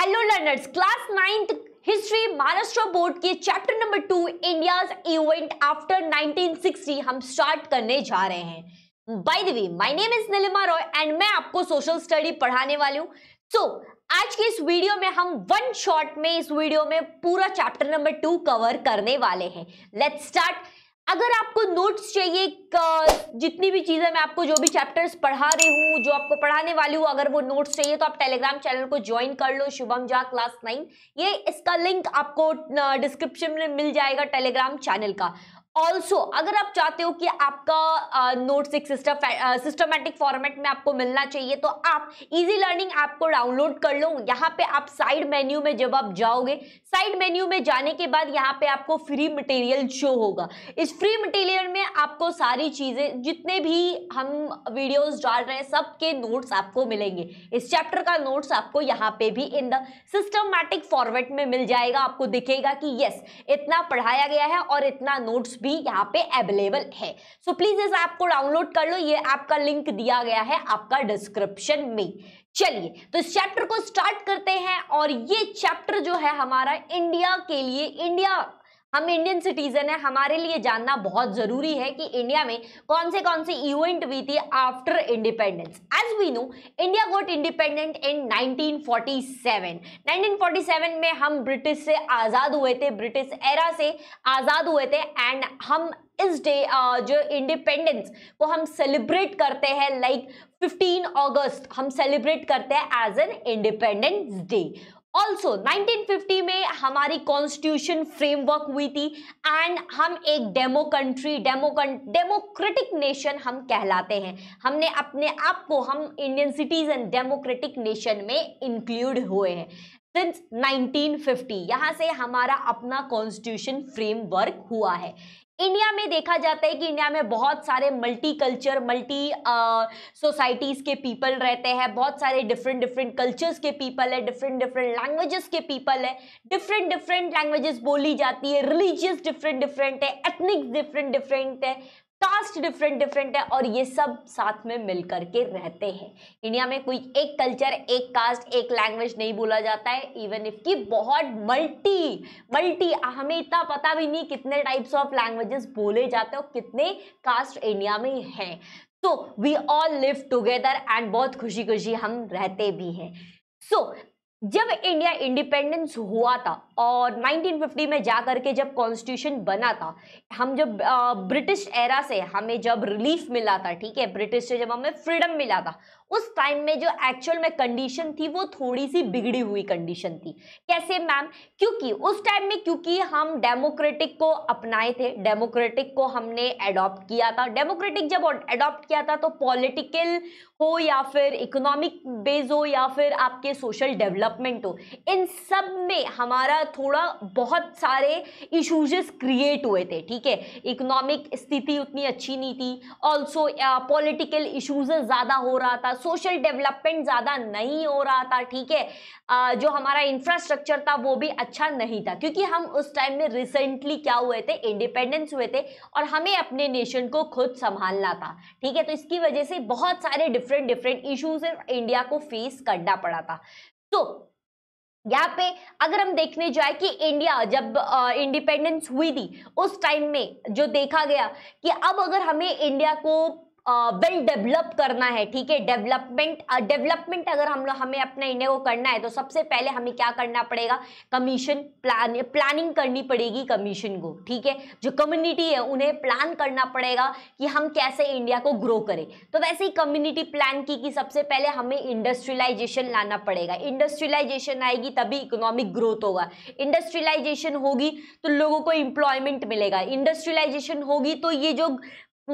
Hello learners class ninth history Maharashtra board के chapter number two India event after 1960 हम start करने जा रहे हैं by the way my name is Neelima Roy and मैं आपको सोशल स्टडी पढ़ाने वाली हूँ सो so, आज के इस वीडियो में हम वन शॉट में इस वीडियो में पूरा चैप्टर नंबर टू कवर करने वाले हैं लेट्स स्टार्ट अगर आपको नोट्स चाहिए जितनी भी चीज़ें मैं आपको जो भी चैप्टर्स पढ़ा रही हूँ जो आपको पढ़ाने वाली हूँ अगर वो नोट्स चाहिए तो आप टेलीग्राम चैनल को ज्वाइन कर लो शुभम झा क्लास नाइन ये इसका लिंक आपको डिस्क्रिप्शन में मिल जाएगा टेलीग्राम चैनल का ऑल्सो अगर आप चाहते हो कि आपका note six system systematic format में आपको मिलना चाहिए तो आप इजी लर्निंग ऐप को डाउनलोड कर लो यहाँ पे आप साइड मेन्यू में जब आप जाओगे साइड मेन्यू में जाने के बाद यहाँ पे आपको फ्री मटेरियल शो होगा इस फ्री मटेरियल में आपको सारी चीज़ें जितने भी हम वीडियोज डाल रहे हैं सबके नोट्स आपको मिलेंगे इस चैप्टर का नोट्स आपको यहाँ पे भी इन द सिस्टमैटिक फॉर्मेट में मिल जाएगा आपको दिखेगा कि यस इतना पढ़ाया गया है और इतना नोट्स भी भी यहाँ पे अवेलेबल है सो प्लीज इस ऐप को डाउनलोड कर लो ये ऐप का लिंक दिया गया है आपका डिस्क्रिप्शन में चलिए तो इस चैप्टर को स्टार्ट करते हैं और ये चैप्टर जो है हमारा इंडिया के लिए इंडिया हम इंडियन सिटीजन है हमारे लिए जानना बहुत जरूरी है कि इंडिया में कौन से कौन से इवेंट हुई थी after independence as we know India got independent in 1947 1947 में हम ब्रिटिश से आजाद हुए थे ब्रिटिश एरा से आजाद हुए थे एंड हम इस डे जो इंडिपेंडेंस को हम सेलिब्रेट करते हैं लाइक like 15 अगस्त हम सेलिब्रेट करते हैं as an Independence Day also 1950 में हमारी कॉन्स्टिट्यूशन फ्रेमवर्क हुई थी एंड हम एक demo country demo democratic nation हम कहलाते हैं हमने अपने आप को हम इंडियन सिटीजन डेमोक्रेटिक नेशन में इंक्लूड हुए हैं सिंस 1950 यहाँ से हमारा अपना कॉन्स्टिट्यूशन फ्रेमवर्क हुआ है इंडिया में देखा जाता है कि इंडिया में बहुत सारे मल्टी कल्चर मल्टी सोसाइटीज़ के पीपल रहते हैं बहुत सारे डिफरेंट डिफरेंट कल्चर्स के पीपल है डिफरेंट डिफरेंट लैंग्वेजेस के पीपल है डिफरेंट डिफरेंट लैंग्वेजेस बोली जाती है रिलीजियस डिफरेंट डिफरेंट है एथनिक्स डिफरेंट डिफरेंट है कास्ट डिफरेंट डिफरेंट है और ये सब साथ में मिल के रहते हैं इंडिया में कोई एक कल्चर एक कास्ट एक लैंग्वेज नहीं बोला जाता है इवन इफ की बहुत मल्टी मल्टी हमें इतना पता भी नहीं कितने टाइप्स ऑफ लैंग्वेजेस बोले जाते हैं और कितने कास्ट इंडिया में हैं so we all live together and बहुत खुशी खुशी हम रहते भी हैं सो so, जब इंडिया इंडिपेंडेंस हुआ था और 1950 में जा कर के जब कॉन्स्टिट्यूशन बना था हम जब ब्रिटिश एरा से हमें जब रिलीफ मिला था ठीक है ब्रिटिश से जब हमें फ्रीडम मिला था उस टाइम में जो एक्चुअल में कंडीशन थी वो थोड़ी सी बिगड़ी हुई कंडीशन थी कैसे मैम क्योंकि उस टाइम में क्योंकि हम डेमोक्रेटिक को अपनाए थे डेमोक्रेटिक को हमने एडॉप्ट किया था डेमोक्रेटिक जब एडॉप्ट किया था तो पॉलिटिकल हो या फिर इकोनॉमिक बेस हो या फिर आपके सोशल डेवलपमेंट हो इन सब में हमारा थोड़ा बहुत सारे इशूज़ क्रिएट हुए थे ठीक है इकोनॉमिक स्थिति उतनी अच्छी नहीं थी ऑल्सो पॉलिटिकल इशूज़ ज़्यादा हो रहा था सोशल डेवलपमेंट ज़्यादा नहीं हो रहा था ठीक है जो हमारा इंफ्रास्ट्रक्चर था वो भी अच्छा नहीं था क्योंकि हम उस टाइम में रिसेंटली क्या हुए थे इंडिपेंडेंस हुए थे और हमें अपने नेशन को खुद संभालना था ठीक है तो इसकी वजह से बहुत सारे डिफरेंट डिफरेंट इशूज़ इंडिया को फेस करना पड़ा था तो यहाँ पे अगर हम देखने जाए कि इंडिया जब इंडिपेंडेंस हुई थी उस टाइम में जो देखा गया कि अब अगर हमें इंडिया को वेल डेवलप करना है ठीक है डेवलपमेंट डेवलपमेंट अगर हम लोग हमें अपना इंडिया को करना है तो सबसे पहले हमें क्या करना पड़ेगा कमीशन प्लान प्लानिंग करनी पड़ेगी कमीशन को ठीक है जो कम्युनिटी है उन्हें प्लान करना पड़ेगा कि हम कैसे इंडिया को ग्रो करें तो वैसे ही कम्युनिटी प्लान की कि सबसे पहले हमें इंडस्ट्रियलाइजेशन लाना पड़ेगा इंडस्ट्रियलाइजेशन आएगी तभी इकोनॉमिक ग्रोथ होगा इंडस्ट्रियलाइजेशन होगी तो लोगों को एम्प्लॉयमेंट मिलेगा इंडस्ट्रियलाइजेशन होगी तो ये जो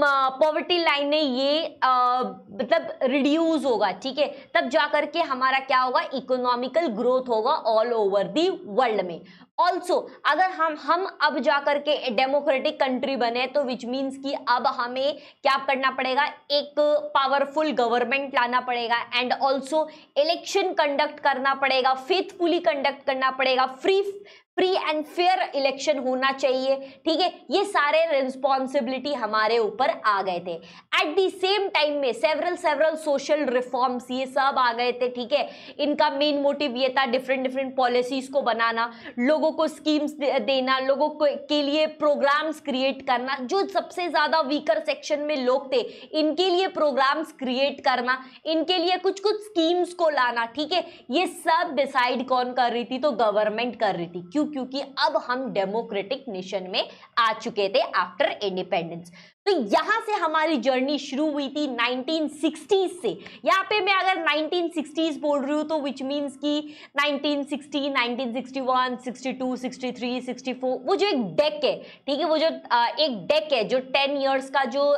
पॉवर्टी लाइन में ये मतलब रिड्यूस होगा ठीक है तब जा करके हमारा क्या होगा इकोनॉमिकल ग्रोथ होगा ऑल ओवर दी वर्ल्ड में ऑल्सो अगर हम हम अब जा करके डेमोक्रेटिक कंट्री बने तो विच मीन्स कि अब हमें क्या करना पड़ेगा एक पावरफुल गवर्नमेंट लाना पड़ेगा एंड ऑल्सो इलेक्शन कंडक्ट करना पड़ेगा फेथफुली कंडक्ट करना पड़ेगा free free and fair election होना चाहिए ठीक है ये सारे रिस्पॉन्सिबिलिटी हमारे ऊपर आ गए थे एट द सेम टाइम में सेवरल सेवरल सोशल रिफॉर्म्स ये सब आ गए थे ठीक है इनका मेन मोटिव ये था डिफरेंट डिफरेंट पॉलिसीज को बनाना लोगों को स्कीम्स देना लोगों को के लिए प्रोग्राम्स क्रिएट करना जो सबसे ज़्यादा वीकर सेक्शन में लोग थे इनके लिए प्रोग्राम्स क्रिएट करना इनके लिए कुछ कुछ स्कीम्स को लाना ठीक है ये सब डिसाइड कौन कर रही थी तो गवर्नमेंट कर रही थी क्यों क्यों क्योंकि अब हम डेमोक्रेटिक नेशन में आ चुके थे आफ्टर इंडिपेंडेंस तो यहां से हमारी जर्नी शुरू हुई थी 1960s से यहाँ पे मैं अगर 1960s बोल रही हूं तो विच मीन्स कि 1960, 1961, 62, 63, 64 वो जो एक डेक है ठीक है वो जो एक डेक है जो 10 इयर्स का जो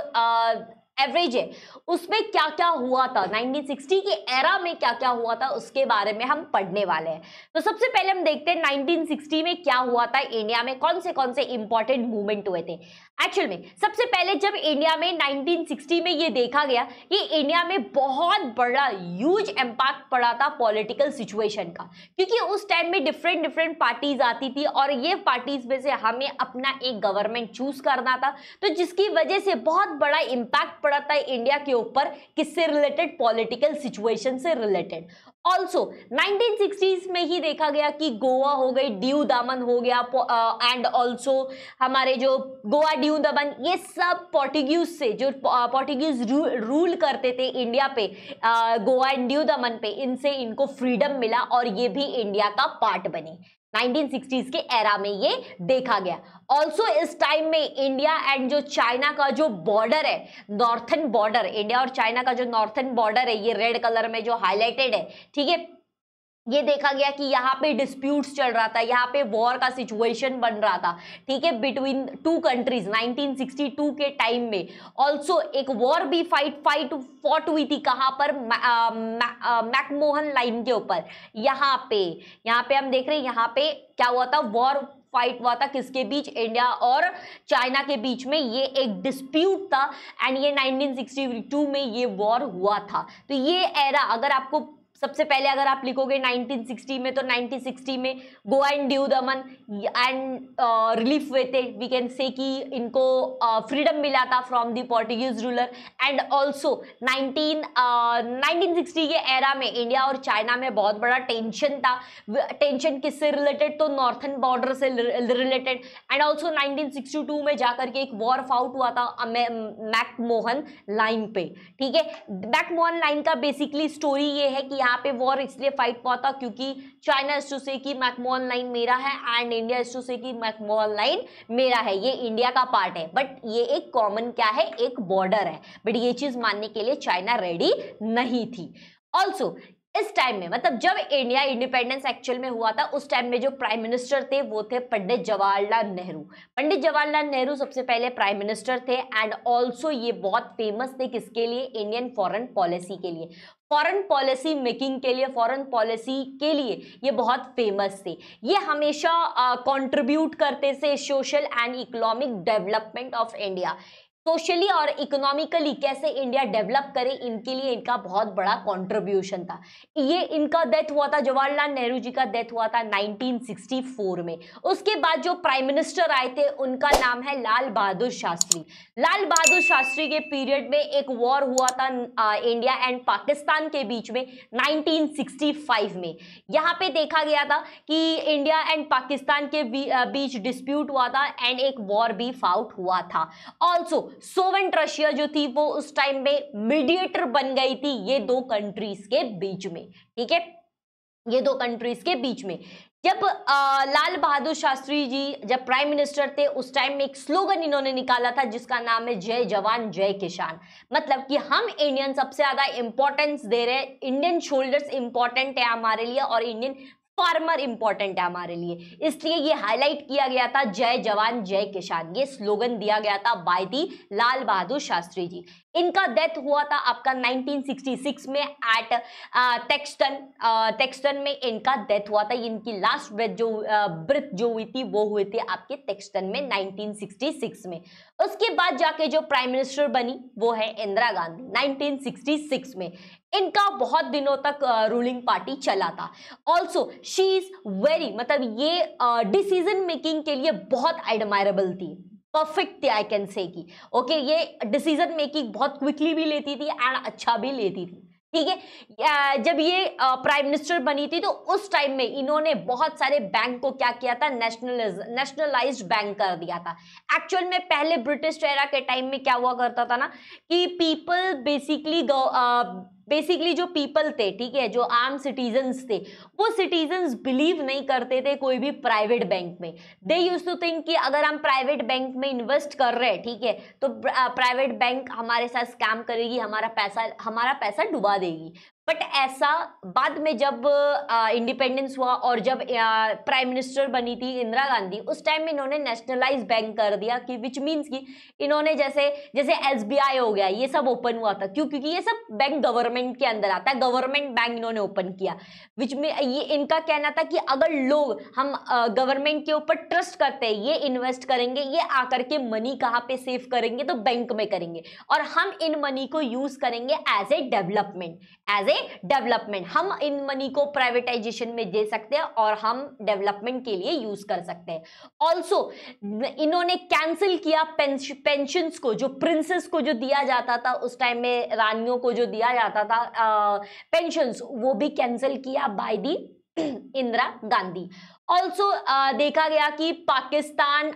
एवरेज है उसमें क्या क्या हुआ था 1960 के एरा में क्या क्या हुआ था उसके बारे में हम पढ़ने वाले हैं तो सबसे पहले हम देखते हैं 1960 में क्या हुआ था इंडिया में कौन से कौन से इंपॉर्टेंट मूवमेंट हुए थे एक्चुअल में सबसे पहले जब इंडिया में 1960 में ये देखा गया कि इंडिया में बहुत बड़ा ह्यूज इम्पैक्ट पड़ा था पॉलिटिकल सिचुएशन का क्योंकि उस टाइम में डिफरेंट डिफरेंट पार्टीज आती थी और ये पार्टीज में से हमें अपना एक गवर्नमेंट चूज करना था तो जिसकी वजह से बहुत बड़ा इम्पैक्ट पड़ा था इंडिया के ऊपर किससे रिलेटेड पॉलिटिकल सिचुएशन से रिलेटेड ऑल्सो 1960s में ही देखा गया कि गोवा हो गई ड्यू दामन हो गया एंड ऑल्सो uh, हमारे जो गोवा अरियुदबन ये सब पोर्टिग्यूज से जो पोर्टिग्यूज रू, रूल करते थे इंडिया पे गोवा एंड ड्यू दमन पे इनसे इनको फ्रीडम मिला और ये भी इंडिया का पार्ट बने 1960s के एरा में ये देखा गया ऑल्सो इस टाइम में इंडिया एंड जो चाइना का जो बॉर्डर है नॉर्थन बॉर्डर इंडिया और चाइना का जो नॉर्थन बॉर्डर है ये रेड कलर में जो हाईलाइटेड है ठीक है ये देखा गया कि यहाँ पे डिस्प्यूट्स चल रहा था यहाँ पे वॉर का सिचुएशन बन रहा था ठीक है बिटवीन टू कंट्रीज 1962 के टाइम में ऑल्सो एक वॉर भी फाइट फाइट फॉट हुई थी कहाँ पर मैकमोहन लाइन uh, uh, के ऊपर यहाँ पे यहाँ पे हम देख रहे हैं यहाँ पे क्या हुआ था वॉर फाइट हुआ था किसके बीच इंडिया और चाइना के बीच में ये एक डिस्प्यूट था एंड ये 1962 में ये वॉर हुआ था तो ये एरा अगर आपको सबसे पहले अगर आप लिखोगे 1960 में तो 1960 में Goa and Diu Daman and relief uh, हुए थे वी कैन से कि इनको फ्रीडम uh, मिला था from the Portuguese ruler and also 19 1960 के एरा में इंडिया और चाइना में बहुत बड़ा टेंशन था टेंशन किससे रिलेटेड तो नॉर्थन बॉर्डर से रिलेटेड एंड ऑल्सो नाइनटीन में जाकर के एक वॉर फाउट हुआ था मैकमोहन लाइन पे ठीक है मैकमोहन लाइन का बेसिकली स्टोरी ये है कि यहाँ पे वॉर इसलिए फाइट पाया था क्योंकि चाइना इस टू से कि मैकमोहन लाइन मेरा है एंड इंडिया इस टू से कि मैकमोहन लाइन मेरा है ये इंडिया का पार्ट है बट ये एक कॉमन क्या है एक बॉर्डर है बट ये चीज मानने के लिए चाइना रेडी नहीं थी ऑल्सो इस टाइम में मतलब जब इंडिया इंडिपेंडेंस एक्चुअल में हुआ था उस टाइम में जो प्राइम मिनिस्टर थे वो थे पंडित जवाहरलाल नेहरू पंडित जवाहरलाल नेहरू सबसे पहले प्राइम मिनिस्टर थे एंड ऑल्सो ये बहुत फेमस थे किसके लिए इंडियन फॉरेन पॉलिसी के लिए फॉरेन पॉलिसी मेकिंग के लिए फॉरेन पॉलिसी के लिए ये बहुत फेमस थे ये हमेशा कंट्रीब्यूट करते थे social and economic development of India socially और इकोनॉमिकली कैसे इंडिया डेवलप करे इनके लिए इनका बहुत बड़ा कंट्रीब्यूशन था ये इनका डेथ हुआ था जवाहरलाल नेहरू जी का डेथ हुआ था 1964 में उसके बाद जो प्राइम मिनिस्टर आए थे उनका नाम है लाल बहादुर शास्त्री लाल बहादुर शास्त्री के पीरियड में एक वॉर हुआ था इंडिया एंड पाकिस्तान के बीच में नाइनटीन में यहाँ पे देखा गया था कि इंडिया एंड पाकिस्तान के बीच डिस्प्यूट हुआ था एंड एक वॉर भी फाउट हुआ था ऑल्सो सोवेंट रशिया जो थी वो उस टाइम में मीडिएटर बन गई थी ये दो कंट्रीज के बीच में ठीक है ये दो कंट्रीज के बीच में जब आ, लाल बहादुर शास्त्री जी जब प्राइम मिनिस्टर थे उस टाइम में एक स्लोगन इन्होंने निकाला था जिसका नाम है जय जवान जय किसान मतलब कि हम इंडियन सबसे ज़्यादा इंपॉर्टेंस दे रहे हैं इंडियन शोल्डर्स इंपॉर्टेंट है हमारे लिए और इंडियन फार्मर इंपॉर्टेंट है हमारे लिए इसलिए ये हाईलाइट किया गया था जय जवान जय किसान ये स्लोगन दिया गया था बाय दी लाल बहादुर शास्त्री जी इनका डेथ हुआ था आपका 1966 में एट टेक्सटन टेक्सटन में इनका डेथ हुआ था इनकी लास्ट ब्रेथ जो ब्रिथ जो हुई थी वो हुई थी आपके टेक्सटन में 1966 में उसके बाद जाके जो प्राइम मिनिस्टर बनी वो है इंदिरा गांधी 1966 में इनका बहुत दिनों तक रूलिंग पार्टी चला था ऑल्सो शी इज वेरी मतलब ये डिसीजन मेकिंग के लिए बहुत एडमायरेबल थी परफेक्ट थी आई कैन से की ओके ये डिसीजन मेकिंग बहुत क्विकली भी लेती थी एंड अच्छा भी लेती थी ठीक है जब ये प्राइम मिनिस्टर बनी थी तो उस टाइम में इन्होंने बहुत सारे बैंक को क्या किया था नेशनलिज नेशनलाइज्ड बैंक कर दिया था एक्चुअल में पहले ब्रिटिश टेरा के टाइम में क्या हुआ करता था ना कि पीपल बेसिकली बेसिकली जो पीपल थे ठीक है जो आम सिटीजन्स थे वो सिटीजन्स बिलीव नहीं करते थे कोई भी प्राइवेट बैंक में दे यूज टू थिंक कि अगर हम प्राइवेट बैंक में इन्वेस्ट कर रहे हैं ठीक है तो प्राइवेट बैंक हमारे साथ स्कैम करेगी हमारा पैसा हमारा पैसा डुबा देगी बट ऐसा बाद में जब इंडिपेंडेंस हुआ और जब प्राइम मिनिस्टर बनी थी इंदिरा गांधी उस टाइम में इन्होंने नेशनलाइज बैंक कर दिया कि विच मीन्स कि इन्होंने जैसे जैसे एस हो गया ये सब ओपन हुआ था क्यों क्योंकि ये सब बैंक गवर्नमेंट के अंदर आता है गवर्नमेंट बैंक इन्होंने ओपन किया विच में ये इनका कहना था कि अगर लोग हम गवर्नमेंट के ऊपर ट्रस्ट करते हैं ये इन्वेस्ट करेंगे ये आकर के मनी कहाँ पे सेव करेंगे तो बैंक में करेंगे और हम इन मनी को यूज करेंगे as a development as a development हम इन मनी को प्राइवेटाइजेशन में दे सकते हैं और हम डेवलपमेंट के लिए यूज कर सकते हैं ऑल्सो इन्होंने कैंसिल किया पेंशन को जो प्रिंसेस को जो दिया जाता था उस टाइम में रानियों को जो दिया जाता था पेंशन वो भी कैंसिल किया by the Indira Gandhi also देखा गया कि पाकिस्तान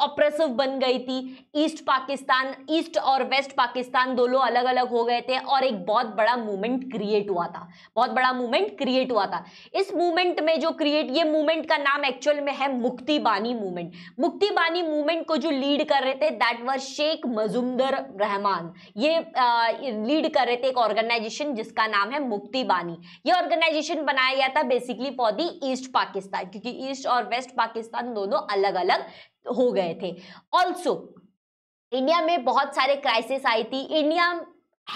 ऑपरेसिव बन गई थी ईस्ट पाकिस्तान ईस्ट और वेस्ट पाकिस्तान दोनों अलग अलग हो गए थे और एक बहुत बड़ा मूवमेंट क्रिएट हुआ था बहुत बड़ा मूवमेंट क्रिएट हुआ था इस मूवमेंट में जो क्रिएट ये मूवमेंट का नाम एक्चुअल में है मुक्ति बानी मूवमेंट मुक्ति बानी मूवमेंट को जो लीड कर रहे थे दैट वर शेख मजुमदर रहमान ये लीड कर रहे थे एक ऑर्गेनाइजेशन जिसका नाम है मुक्ति बानी ये ऑर्गेनाइजेशन बनाया गया था basically for the east Pakistan Pakistan क्योंकि ईस्ट और वेस्ट पाकिस्तान दोनों अलग अलग हो गए थे ऑल्सो इंडिया में बहुत सारे क्राइसिस आई थी इंडिया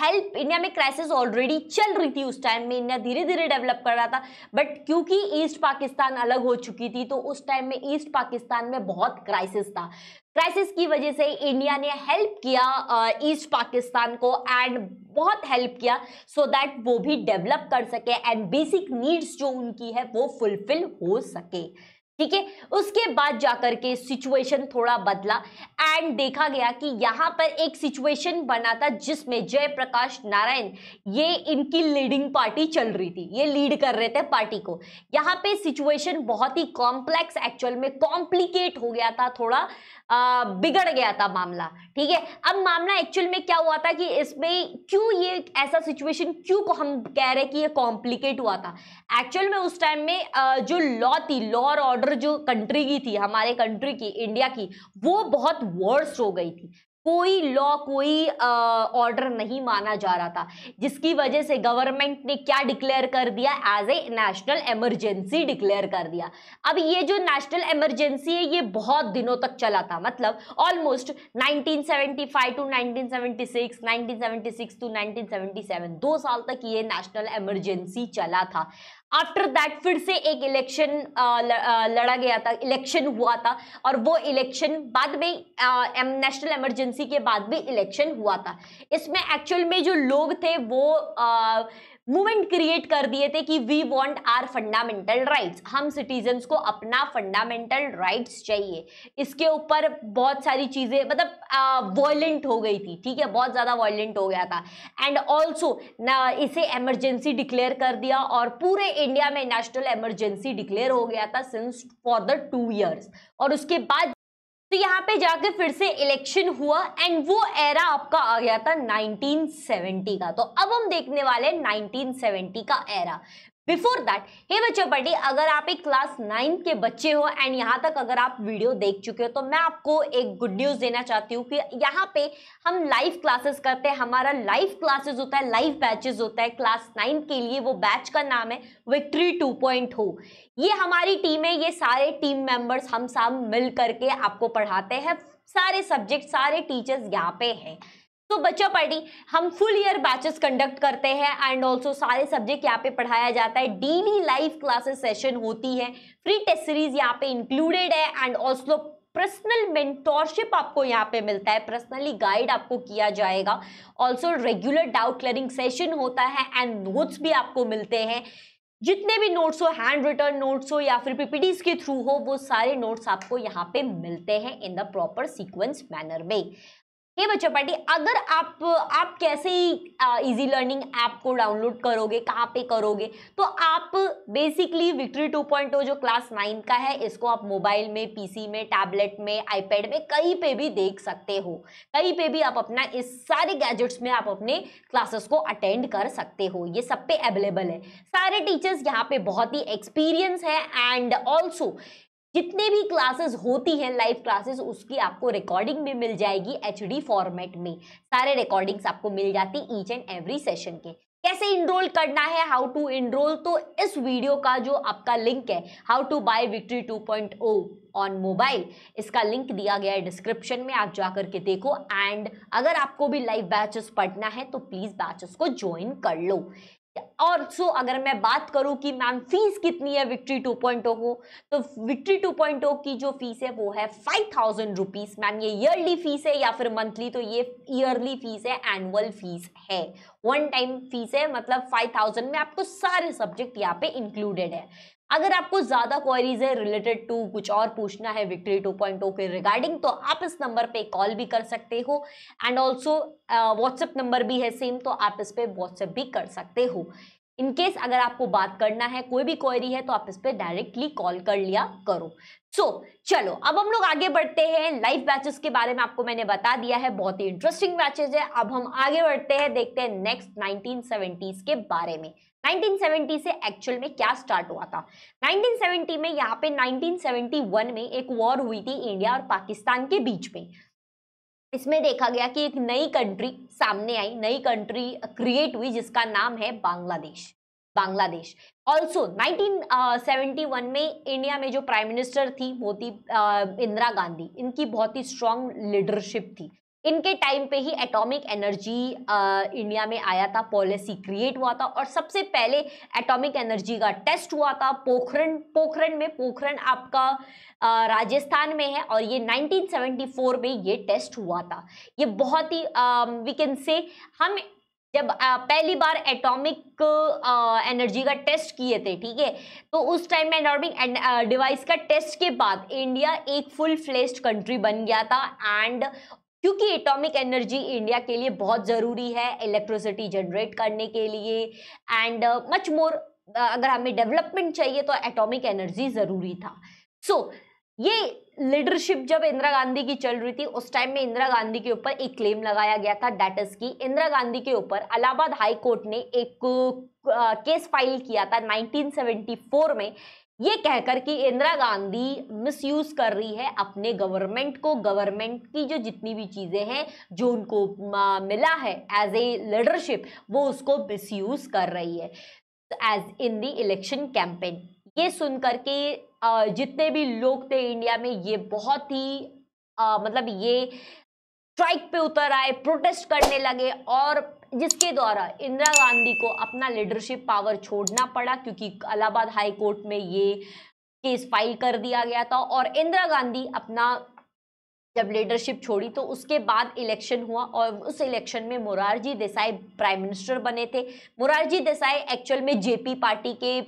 हेल्प इंडिया में क्राइसिस ऑलरेडी चल रही थी उस टाइम में इंडिया धीरे धीरे डेवलप कर रहा था बट क्योंकि ईस्ट पाकिस्तान अलग हो चुकी थी तो उस टाइम में ईस्ट पाकिस्तान में बहुत क्राइसिस था क्राइसिस की वजह से इंडिया ने हेल्प किया ईस्ट पाकिस्तान को एंड बहुत हेल्प किया सो so दैट वो भी डेवलप कर सके एंड बेसिक नीड्स जो उनकी है वो फुलफिल हो सके ठीक है उसके बाद जाकर के सिचुएशन थोड़ा बदला एंड देखा गया कि यहां पर एक सिचुएशन बना था जिसमें जयप्रकाश नारायण ये इनकी लीडिंग पार्टी चल रही थी ये लीड कर रहे थे पार्टी को यहाँ पे सिचुएशन बहुत ही कॉम्प्लेक्स एक्चुअल में कॉम्प्लिकेट हो गया था थोड़ा आ, बिगड़ गया था मामला ठीक है अब मामला एक्चुअल में क्या हुआ था कि इसमें क्यों ये ऐसा सिचुएशन क्यों को हम कह रहे कि ये कॉम्प्लिकेट हुआ था एक्चुअल में उस टाइम में आ, जो लॉ थी लॉ और बॉर्डर जो कंट्री की थी हमारे कंट्री की इंडिया की वो बहुत वर्स्ट हो गई थी कोई लॉ कोई ऑर्डर नहीं माना जा रहा था जिसकी वजह से गवर्नमेंट ने क्या डिक्लेयर कर दिया as a national emergency declare कर दिया अब ये जो नेशनल इमरजेंसी है ये बहुत दिनों तक चला था मतलब ऑलमोस्ट 1975 टू 1976 1976 टू 1977 दो साल तक ये नेशनल इमरजेंसी चला था आफ्टर दैट फिर से एक इलेक्शन लड़ा गया था इलेक्शन हुआ था और वो इलेक्शन बाद में नेशनल इमरजेंसी के बाद भी इलेक्शन हुआ था इसमें एक्चुअल में जो लोग थे वो आ, मूवमेंट क्रिएट कर दिए थे कि we want are fundamental rights हम सिटीजन को अपना फंडामेंटल राइट्स चाहिए इसके ऊपर बहुत सारी चीज़ें मतलब वॉयलेंट हो गई थी ठीक है बहुत ज़्यादा वॉयलेंट हो गया था एंड ऑल्सो इसे एमरजेंसी डिक्लेयर कर दिया और पूरे इंडिया में नेशनल एमरजेंसी डिक्लेयर हो गया था since for the two years और उसके बाद तो यहाँ पे जाके फिर से इलेक्शन हुआ एंड वो एरा आपका आ गया था 1970 का तो अब हम देखने वाले हैं 1970 का एरा बिफोर दैट हे बच्चों पटी अगर आप एक क्लास नाइन्थ के बच्चे हो एंड यहाँ तक अगर आप वीडियो देख चुके हो तो मैं आपको एक गुड न्यूज़ देना चाहती हूँ कि यहाँ पे हम लाइव क्लासेस करते हैं हमारा लाइव क्लासेस होता है लाइव बैचेस होता है क्लास नाइन्थ के लिए वो बैच का नाम है विक्ट्री टू पॉइंट हो ये हमारी टीम है ये सारे टीम मेम्बर्स हम सब मिल करके आपको पढ़ाते हैं सारे सब्जेक्ट सारे टीचर्स यहाँ पे हैं तो बच्चों पार्टी हम फुल ईयर बैचेस कंडक्ट करते हैं एंड ऑल्सो सारे सब्जेक्ट यहाँ पे पढ़ाया जाता है डेली लाइव क्लासेस सेशन होती है फ्री टेस्ट सीरीज यहाँ पे इंक्लूडेड है एंड ऑल्सो पर्सनल मेंटोरशिप आपको यहाँ पे मिलता है पर्सनली गाइड आपको किया जाएगा also regular doubt clearing session होता है एंड नोट्स भी आपको मिलते हैं जितने भी नोट्स हो हैंड रिटर्न नोट्स हो या फिर पीपीटीज के थ्रू हो वो सारे नोट्स आपको यहाँ पे मिलते हैं in the proper sequence manner में ये बच्चों पार्टी अगर आप आप कैसे इजी लर्निंग ऐप को डाउनलोड करोगे कहाँ पे करोगे तो आप बेसिकली विक्ट्री 2.0 जो क्लास नाइन का है इसको आप मोबाइल में पीसी में टैबलेट में आईपैड में कहीं पे भी देख सकते हो कहीं पे भी आप अपना इस सारे गैजेट्स में आप अपने क्लासेस को अटेंड कर सकते हो ये सब पे अवेलेबल है सारे टीचर्स यहाँ पे बहुत ही एक्सपीरियंस है एंड ऑल्सो जितने भी क्लासेस होती हैं लाइव क्लासेस उसकी आपको रिकॉर्डिंग भी मिल जाएगी एचडी फॉर्मेट में सारे रिकॉर्डिंग्स आपको मिल जाती ईच एंड एवरी सेशन के कैसे इनरोल करना है हाउ टू इनरोल तो इस वीडियो का जो आपका लिंक है how to buy victory 2.0 on mobile इसका लिंक दिया गया है डिस्क्रिप्शन में आप जाकर के देखो एंड अगर आपको भी लाइव बैचेस पढ़ना है तो प्लीज़ बैचेस को ज्वाइन कर लो और सो अगर मैं बात करूं कि मैम फीस कितनी है विक्ट्री 2.0 को तो विक्ट्री 2.0 की जो फीस है वो है फाइव थाउजेंड रुपीज मैम ये ईयरली फीस है या फिर मंथली तो ये ईयरली फीस है एनुअल फीस है वन टाइम फीस है मतलब फाइव थाउजेंड में आपको सारे सब्जेक्ट यहाँ पे इंक्लूडेड है अगर आपको ज्यादा क्वेरीज है रिलेटेड टू कुछ और पूछना है विक्ट्री 2.0 के रिगार्डिंग तो आप इस नंबर पे कॉल भी कर सकते हो एंड ऑल्सो व्हाट्सएप नंबर भी है सेम तो आप इस पर व्हाट्सएप भी कर सकते हो इनकेस अगर आपको बात करना है कोई भी क्वेरी है तो आप इस पर डायरेक्टली कॉल कर लिया करो सो so, चलो अब हम लोग आगे बढ़ते हैं लाइव बैचेस के बारे में आपको मैंने बता दिया है बहुत ही इंटरेस्टिंग बैचेस है अब हम आगे बढ़ते हैं देखते हैं नेक्स्ट नाइनटीन के बारे में 1970 से एक्चुअल में क्या स्टार्ट हुआ था 1970 में यहाँ पे 1971 में एक वॉर हुई थी इंडिया और पाकिस्तान के बीच में इसमें देखा गया कि एक नई कंट्री सामने आई नई कंट्री क्रिएट हुई जिसका नाम है बांग्लादेश बांग्लादेश ऑल्सो 1971 में इंडिया में जो प्राइम मिनिस्टर थी वो थी इंदिरा गांधी इनकी बहुत ही स्ट्रांग लीडरशिप थी इनके टाइम पे ही एटॉमिक एनर्जी इंडिया में आया था पॉलिसी क्रिएट हुआ था और सबसे पहले एटॉमिक एनर्जी का टेस्ट हुआ था पोखरण पोखरण में पोखरण आपका राजस्थान में है और ये 1974 में ये टेस्ट हुआ था ये बहुत ही वी कैन से हम जब पहली बार एटॉमिक एनर्जी का टेस्ट किए थे ठीक है तो उस टाइम में एटॉमिक डिवाइस का टेस्ट के बाद इंडिया एक फुल फ्लेस्ड कंट्री बन गया था एंड क्योंकि एटॉमिक एनर्जी इंडिया के लिए बहुत ज़रूरी है इलेक्ट्रिसिटी जनरेट करने के लिए एंड मच मोर अगर हमें डेवलपमेंट चाहिए तो एटॉमिक एनर्जी ज़रूरी था सो so, ये लीडरशिप जब इंदिरा गांधी की चल रही थी उस टाइम में इंदिरा गांधी के ऊपर एक क्लेम लगाया गया था डेट इज की इंदिरा गांधी के ऊपर अलाहाबाद हाई कोर्ट ने एक केस uh, फाइल किया था 1974 में ये कहकर कि इंदिरा गांधी मिसयूज कर रही है अपने गवर्नमेंट को गवर्नमेंट की जो जितनी भी चीज़ें हैं जो उनको मिला है एज ए लीडरशिप वो उसको मिसयूज कर रही है as in the election campaign ये सुन के जितने भी लोग थे इंडिया में ये बहुत ही आ, मतलब ये स्ट्राइक पे उतर आए प्रोटेस्ट करने लगे और जिसके द्वारा इंदिरा गांधी को अपना लीडरशिप पावर छोड़ना पड़ा क्योंकि इलाहाबाद हाई कोर्ट में ये केस फाइल कर दिया गया था और इंदिरा गांधी अपना जब लीडरशिप छोड़ी तो उसके बाद इलेक्शन हुआ और उस इलेक्शन में मुरारजी देसाई प्राइम मिनिस्टर बने थे मुरारजी देसाई एक्चुअल में जेपी पार्टी के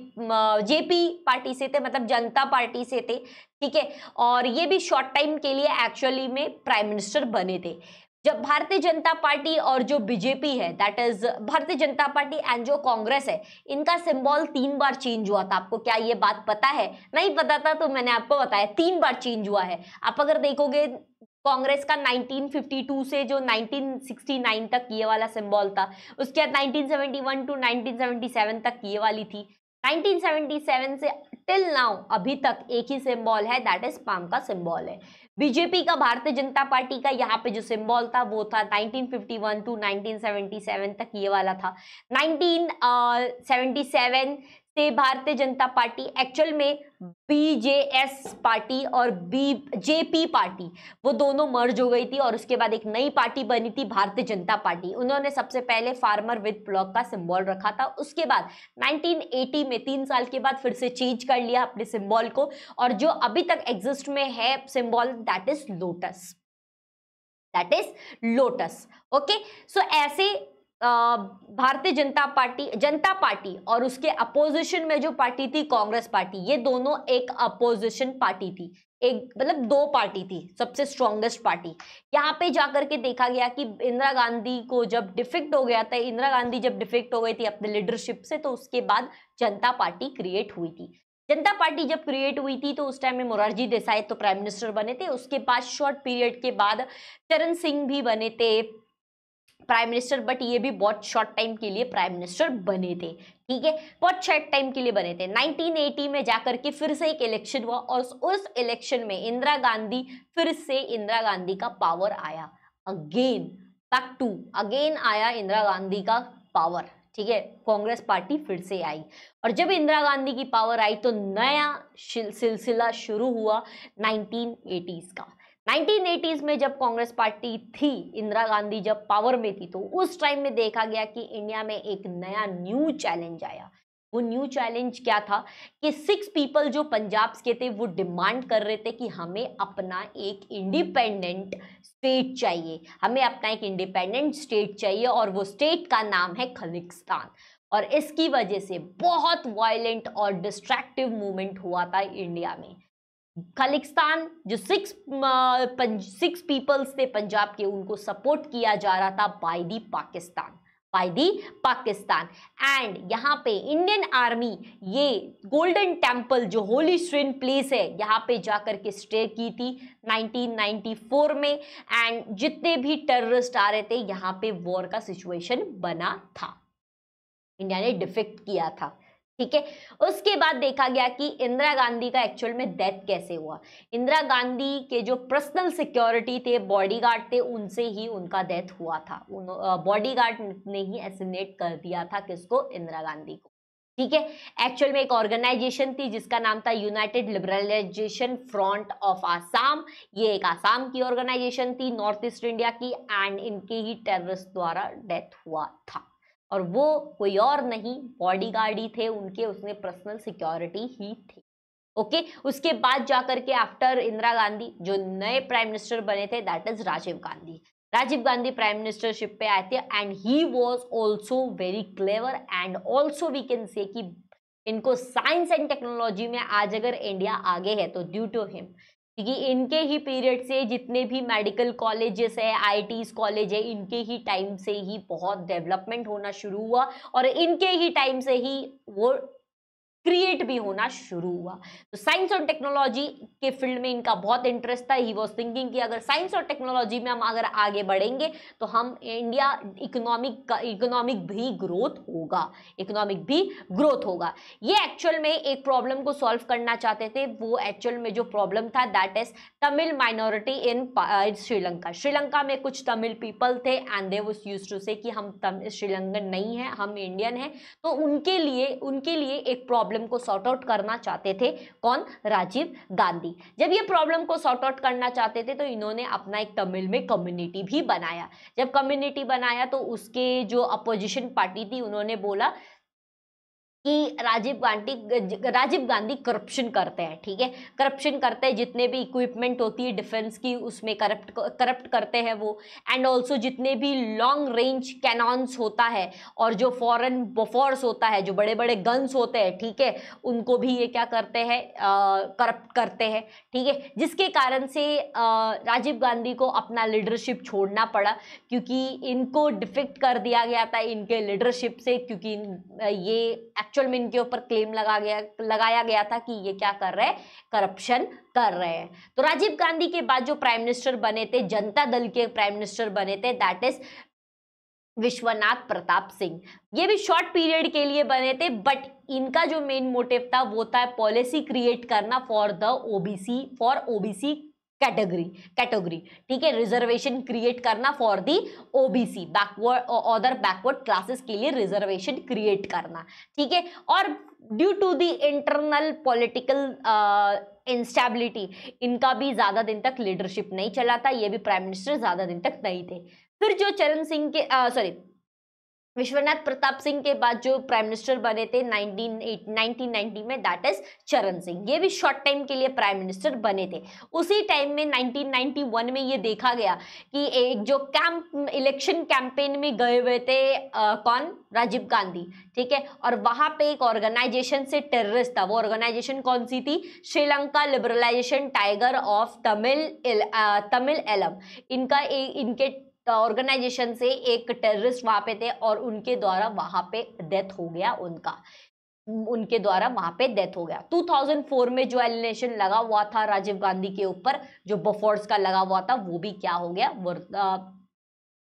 जेपी पार्टी से थे मतलब जनता पार्टी से थे ठीक है और ये भी शॉर्ट टाइम के लिए एक्चुअली में प्राइम मिनिस्टर बने थे जब भारतीय जनता पार्टी और जो बीजेपी है दैट इज भारतीय जनता पार्टी एंड जो कांग्रेस है इनका सिंबल तीन बार चेंज हुआ था आपको क्या ये बात पता है नहीं पता था तो मैंने आपको बताया तीन बार चेंज हुआ है आप अगर देखोगे कांग्रेस का 1952 से जो 1969 तक ये वाला सिंबल था उसके बाद 1971 टू 1977 तक ये वाली थी 1977 से टिल नाउ अभी तक एक ही सिंबल है दैट इज पाम का सिंबल है बीजेपी का भारतीय जनता पार्टी का यहाँ पे जो सिंबल था वो था 1951 टू 1977 तक ये वाला था 1977 से भारतीय जनता पार्टी एक्चुअल में बीजेएस पार्टी और बी जेपी पार्टी वो दोनों मर्ज हो गई थी और उसके बाद एक नई पार्टी बनी थी भारतीय जनता पार्टी उन्होंने सबसे पहले फार्मर विद ब्लॉक का सिंबल रखा था उसके बाद 1980 में तीन साल के बाद फिर से चेंज कर लिया अपने सिंबल को और जो अभी तक एग्जिस्ट में है symbol that is lotus that is lotus okay so ऐसे भारतीय जनता पार्टी जनता पार्टी और उसके अपोजिशन में जो पार्टी थी कांग्रेस पार्टी ये दोनों एक अपोजिशन पार्टी थी एक मतलब दो पार्टी थी सबसे स्ट्रॉन्गेस्ट पार्टी यहाँ पे जाकर के देखा गया कि इंदिरा गांधी को जब डिफेक्ट हो गया था इंदिरा गांधी जब डिफेक्ट हो गई थी अपने लीडरशिप से तो उसके बाद जनता पार्टी क्रिएट हुई थी जनता पार्टी जब क्रिएट हुई थी तो उस टाइम में मोरारजी देसाई तो प्राइम मिनिस्टर बने थे उसके बाद शॉर्ट पीरियड के बाद चरण सिंह भी बने थे प्राइम मिनिस्टर बट ये भी बहुत शॉर्ट टाइम के लिए प्राइम मिनिस्टर बने थे ठीक है बहुत शॉर्ट टाइम के लिए बने थे 1980 में जाकर के फिर से एक इलेक्शन हुआ और उस इलेक्शन में इंदिरा गांधी फिर से इंदिरा गांधी का पावर आया अगेन बैक टू अगेन आया इंदिरा गांधी का पावर ठीक है कांग्रेस पार्टी फिर से आई और जब इंदिरा गांधी की पावर आई तो नया सिलसिला शुरू हुआ 1980s का 1980s में जब कांग्रेस पार्टी थी इंदिरा गांधी जब पावर में थी तो उस टाइम में देखा गया कि इंडिया में एक नया न्यू चैलेंज आया वो न्यू चैलेंज क्या था कि सिक्स पीपल जो पंजाब्स के थे वो डिमांड कर रहे थे कि हमें अपना एक इंडिपेंडेंट स्टेट चाहिए हमें अपना एक इंडिपेंडेंट स्टेट चाहिए और वो स्टेट का नाम है खलिस्तान और इसकी वजह से बहुत वायलेंट और डिस्ट्रैक्टिव मूवमेंट हुआ था इंडिया में खालिस्तान जो सिक्स सिक्स पीपल्स थे पंजाब के उनको सपोर्ट किया जा रहा था by the Pakistan by the Pakistan and यहाँ पे इंडियन आर्मी ये गोल्डन टेम्पल जो होली स्ट्रीन प्लेस है यहाँ पे जाकर के स्टे की थी 1994 में एंड जितने भी टेररिस्ट आ रहे थे यहाँ पे वॉर का सिचुएशन बना था इंडिया ने डिफेक्ट किया था ठीक है उसके बाद देखा गया कि इंदिरा गांधी का एक्चुअल में डेथ कैसे हुआ इंदिरा गांधी के जो पर्सनल सिक्योरिटी थे बॉडीगार्ड थे उनसे ही उनका डेथ हुआ था बॉडीगार्ड ने ही एसिनेट कर दिया था किसको इंदिरा गांधी को ठीक है एक्चुअल में एक ऑर्गेनाइजेशन थी जिसका नाम था united liberalisation front of Assam ये एक आसाम की ऑर्गेनाइजेशन थी नॉर्थ ईस्ट इंडिया की एंड इनके ही टेररिस्ट द्वारा डेथ हुआ था और वो कोई और नहीं बॉडीगार्ड ही थे उनके उसमें पर्सनल सिक्योरिटी ही थी ओके okay? उसके बाद जाकर के आफ्टर इंदिरा गांधी जो नए प्राइम मिनिस्टर बने थे that is Rajiv Gandhi Rajiv Gandhi prime ministership पे आए थे and he was also very clever and also we can say कि इनको साइंस एंड टेक्नोलॉजी में आज अगर इंडिया आगे है तो ड्यू टू हिम क्योंकि इनके ही पीरियड से जितने भी मेडिकल कॉलेजेस है आई कॉलेज है इनके ही टाइम से ही बहुत डेवलपमेंट होना शुरू हुआ और इनके ही टाइम से ही वो क्रिएट भी होना शुरू हुआ तो साइंस और टेक्नोलॉजी के फील्ड में इनका बहुत इंटरेस्ट था ही वॉज थिंकिंग कि अगर साइंस और टेक्नोलॉजी में हम अगर आगे बढ़ेंगे तो हम इंडिया इकोनॉमिक इकोनॉमिक भी ग्रोथ होगा इकोनॉमिक भी ग्रोथ होगा ये एक्चुअल में एक प्रॉब्लम को सॉल्व करना चाहते थे वो एक्चुअल में जो प्रॉब्लम था that is Tamil minority in Sri Lanka Sri Lanka में कुछ तमिल पीपल थे and they was use to say कि हम श्रीलंकन नहीं है हम इंडियन हैं तो उनके लिए उनके लिए एक प्रॉब्लम प्रॉब्लम को सॉर्ट आउट करना चाहते थे कौन राजीव गांधी जब ये प्रॉब्लम को सॉर्ट आउट करना चाहते थे तो इन्होंने अपना एक तमिल में कम्युनिटी भी बनाया जब कम्युनिटी बनाया तो उसके जो अपोजिशन पार्टी थी उन्होंने बोला कि राजीव गांधी राजीव गांधी करप्शन करते हैं ठीक है करप्शन करते हैं जितने भी इक्विपमेंट होती है डिफेंस की उसमें करप्ट करप्ट करते हैं वो एंड ऑल्सो जितने भी लॉन्ग रेंज कैनॉन्स होता है और जो फॉरन बफोर्स होता है जो बड़े बड़े गन्स होते हैं ठीक है उनको भी ये क्या करते हैं करप्ट करते हैं ठीक है जिसके कारण से राजीव गांधी को अपना लीडरशिप छोड़ना पड़ा क्योंकि इनको डिफेक्ट कर दिया गया था इनके लीडरशिप से क्योंकि ये एक्चुअल में इनके ऊपर क्लेम लगा गया लगाया गया था कि ये क्या कर रहे हैं करप्शन कर रहे हैं तो राजीव गांधी के बाद जो प्राइम मिनिस्टर बने थे जनता दल के प्राइम मिनिस्टर बने थे दैट इज विश्वनाथ प्रताप सिंह ये भी शॉर्ट पीरियड के लिए बने थे बट इनका जो मेन मोटिव था वो था पॉलिसी क्रिएट करना for the OBC for OBC category category ठीक है रिजर्वेशन क्रिएट करना for the OBC backward other backward classes के लिए रिजर्वेशन क्रिएट करना ठीक है और due to the internal political instability इनका भी ज़्यादा दिन तक लीडरशिप नहीं चला था ये भी प्राइम मिनिस्टर ज़्यादा दिन तक नहीं थे फिर जो चरण सिंह के सॉरी uh, विश्वनाथ प्रताप सिंह के बाद जो प्राइम मिनिस्टर बने थे 1990 में दैट इज चरण सिंह ये भी शॉर्ट टाइम के लिए प्राइम मिनिस्टर बने थे उसी टाइम में 1991 में ये देखा गया कि एक जो कैंप इलेक्शन कैंपेन में गए हुए थे आ, कौन राजीव गांधी ठीक है और वहां पे एक ऑर्गेनाइजेशन से टेररिस्ट था वो ऑर्गेनाइजेशन कौन सी थी Sri Lanka liberalisation tiger of Tamil Tamil Eelam इनका ए, इनके ऑर्गेनाइजेशन से एक टेररिस्ट वहां पे थे और उनके द्वारा वहां पे डेथ हो गया उनका उनके द्वारा वहां पे डेथ हो गया 2004 में जो एलिनेशन लगा हुआ था राजीव गांधी के ऊपर जो बफोर्स का लगा हुआ था वो भी क्या हो गया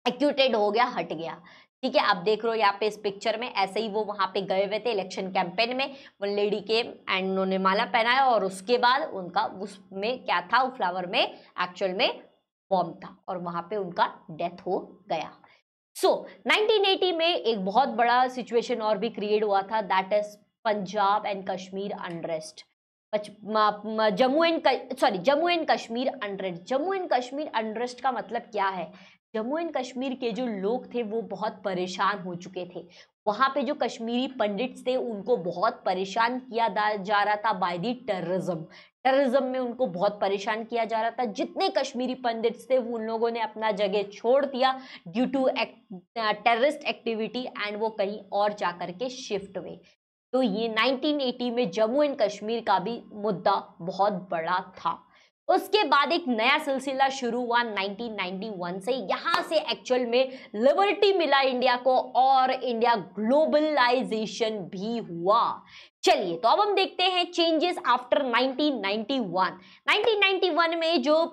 एक्यूटेड हो गया हट गया ठीक है आप देख रहे हो यहाँ पे इस पिक्चर में ऐसे ही वो वहां पे गए हुए थे इलेक्शन कैंपेन में वो लेडी के एंड उन्होंने माला पहनाया और उसके बाद उनका उसमें क्या था फ्लावर में एक्चुअल में फॉर्म था और वहां पे उनका डेथ हो गया सो so, 1980 में एक बहुत बड़ा सिचुएशन और भी क्रिएट हुआ था that is Punjab and Kashmir unrest Jammu and sorry Jammu and Kashmir unrest Jammu and Kashmir unrest का मतलब क्या है जम्मू एंड कश्मीर के जो लोग थे वो बहुत परेशान हो चुके थे वहाँ पे जो कश्मीरी पंडित्स थे उनको बहुत परेशान किया जा रहा था बाय दी टेररिज्म टेररिज्म में उनको बहुत परेशान किया जा रहा था जितने कश्मीरी पंडित थे वो उन लोगों ने अपना जगह छोड़ दिया due to terrorist activity and वो कहीं और जा के शिफ्ट हुए तो ये 1980 में जम्मू एंड कश्मीर का भी मुद्दा बहुत बड़ा था उसके बाद एक नया सिलसिला शुरू हुआ 1991 से यहां से एक्चुअल में लिबर्टी मिला इंडिया को और इंडिया ग्लोबलाइजेशन भी हुआ चलिए तो अब हम देखते हैं चेंजेस आफ्टर 1991 1991 में जो